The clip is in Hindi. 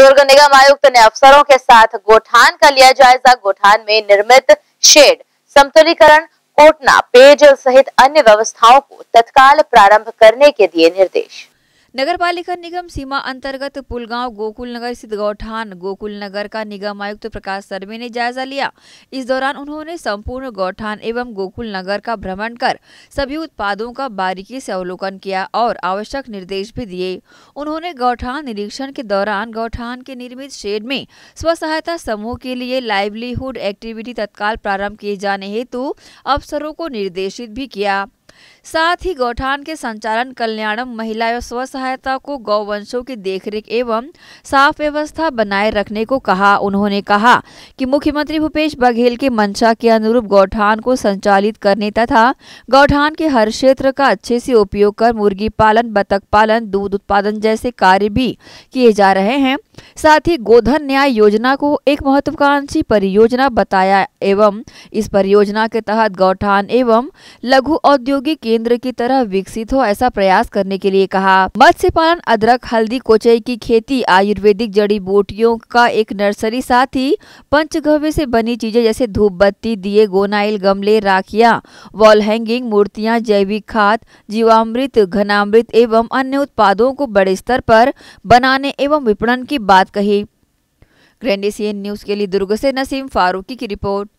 दुर्ग निगम आयुक्त ने अफसरों के साथ गोठान का लिया जायजा गोठान में निर्मित शेड समतलीकरण कोटना पेयजल सहित अन्य व्यवस्थाओं को तत्काल प्रारंभ करने के दिए निर्देश नगर पालिका निगम सीमा अंतर्गत पुलगांव गोकुल नगर स्थित गौठान गोकुल नगर का निगम आयुक्त प्रकाश सर्वे ने जायजा लिया इस दौरान उन्होंने संपूर्ण गौठान एवं गोकुल नगर का भ्रमण कर सभी उत्पादों का बारीकी से अवलोकन किया और आवश्यक निर्देश भी दिए उन्होंने गौठान निरीक्षण के दौरान गौठान के निर्मित शेड में स्व सहायता समूह के लिए लाइवलीहुड एक्टिविटी तत्काल प्रारंभ किए जाने हेतु अफसरों को निर्देशित भी किया साथ ही गौठान के संचालन कल्याणम महिला एवं स्व सहायता को गौवंशों की देखरेख एवं साफ व्यवस्था बनाए रखने को कहा उन्होंने कहा कि मुख्यमंत्री भूपेश बघेल के मंशा के अनुरूप गौठान को संचालित करने तथा गौठान के हर क्षेत्र का अच्छे से उपयोग कर मुर्गी पालन बतख पालन दूध उत्पादन जैसे कार्य भी किए जा रहे हैं साथ ही गोधन न्याय योजना को एक महत्वाकांक्षी परियोजना बताया एवं इस परियोजना के तहत गौठान एवं लघु औद्योगिक केंद्र की तरह विकसित हो ऐसा प्रयास करने के लिए कहा मत्स्य पालन अदरक हल्दी कोचई की खेती आयुर्वेदिक जड़ी बूटियों का एक नर्सरी साथ ही पंचगव्य से बनी चीजें जैसे धूप बत्ती दिए गोनाइल गमले राखिया वॉल हैंगिंग मूर्तियाँ जैविक खाद जीवामृत घनामृत एवं अन्य उत्पादों को बड़े स्तर पर बनाने एवं विपणन की बात कही ग्रैंडेसियन न्यूज के लिए दुर्ग से नसीम फारूकी की रिपोर्ट